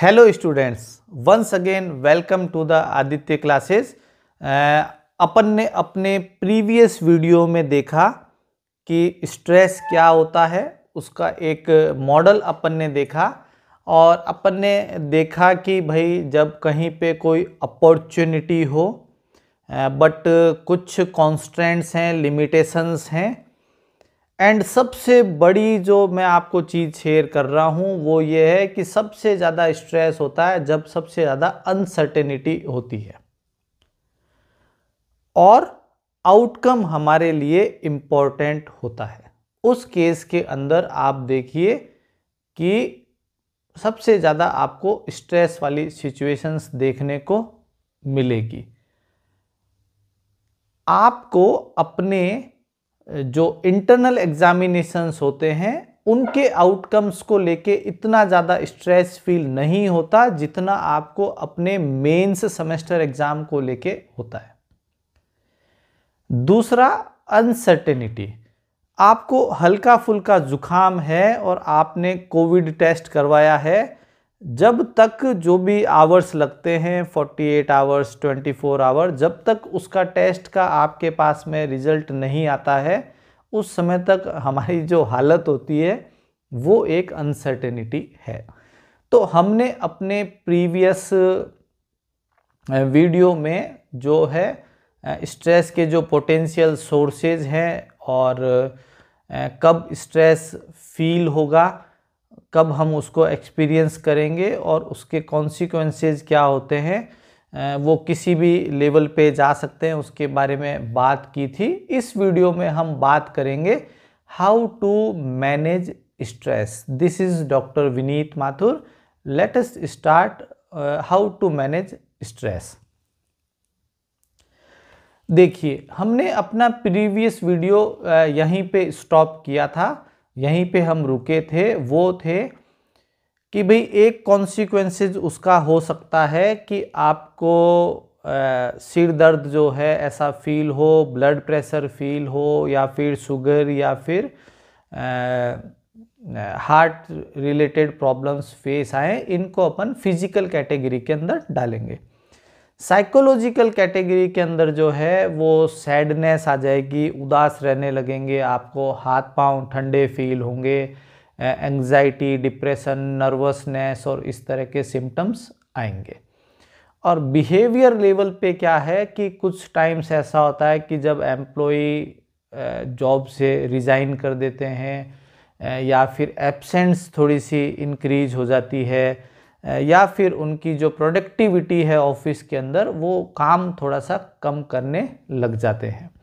hello students once again welcome to the Aditya classes अपन ने अपने प्रीवियस वीडियो में देखा कि स्ट्रेस क्या होता है उसका एक मॉडल अपन ने देखा और अपन ने देखा कि भाई जब कहीं पे कोई अपॉर्चुनिटी हो बट uh, कुछ कॉन्स्टेंट्स हैं लिमिटेशंस हैं एंड सबसे बड़ी जो मैं आपको चीज़ शेयर कर रहा हूँ वो ये है कि सबसे ज़्यादा स्ट्रेस होता है जब सबसे ज़्यादा अनसर्टेनिटी होती है और आउटकम हमारे लिए इम्पॉर्टेंट होता है उस केस के अंदर आप देखिए कि सबसे ज़्यादा आपको स्ट्रेस वाली सिचुएशंस देखने को मिलेगी आपको अपने जो इंटरनल एग्जामिनेशंस होते हैं उनके आउटकम्स को लेके इतना ज़्यादा स्ट्रेस फील नहीं होता जितना आपको अपने मेंस सेमेस्टर एग्ज़ाम को लेके होता है दूसरा अनसर्टेनिटी आपको हल्का फुल्का जुखाम है और आपने कोविड टेस्ट करवाया है जब तक जो भी आवर्स लगते हैं 48 आवर्स ट्वेंटी आवर जब तक उसका टेस्ट का आपके पास में रिजल्ट नहीं आता है उस समय तक हमारी जो हालत होती है वो एक अनसर्टेनिटी है तो हमने अपने प्रीवियस वीडियो में जो है स्ट्रेस के जो पोटेंशियल सोर्सेज हैं और कब स्ट्रेस फील होगा कब हम उसको एक्सपीरियंस करेंगे और उसके कॉन्सिक्वेंसेज क्या होते हैं वो किसी भी लेवल पे जा सकते हैं उसके बारे में बात की थी इस वीडियो में हम बात करेंगे how to manage stress this is doctor Vineet Mathur let's start how to manage stress देखिए हमने अपना प्रीवियस वीडियो यहीं पे स्टॉप किया था यहीं पे हम रुके थे वो थे कि भाई एक कॉन्सिक्वेंसेज उसका हो सकता है कि आपको सिर दर्द जो है ऐसा फील हो ब्लड प्रेशर फील हो या फिर शुगर या फिर हार्ट रिलेटेड प्रॉब्लम्स फेस आए इनको अपन फिजिकल कैटेगरी के अंदर डालेंगे साइकोलॉजिकल कैटेगरी के अंदर जो है वो सैडनेस आ जाएगी उदास रहने लगेंगे आपको हाथ पांव ठंडे फील होंगे एंग्जाइटी डिप्रेशन नर्वसनेस और इस तरह के सिम्टम्स आएंगे और बिहेवियर लेवल पे क्या है कि कुछ टाइम्स ऐसा होता है कि जब एम्प्लॉय जॉब से रिज़ाइन कर देते हैं या फिर एब्सेंस थोड़ी सी इंक्रीज हो जाती है या फिर उनकी जो प्रोडक्टिविटी है ऑफिस के अंदर वो काम थोड़ा सा कम करने लग जाते हैं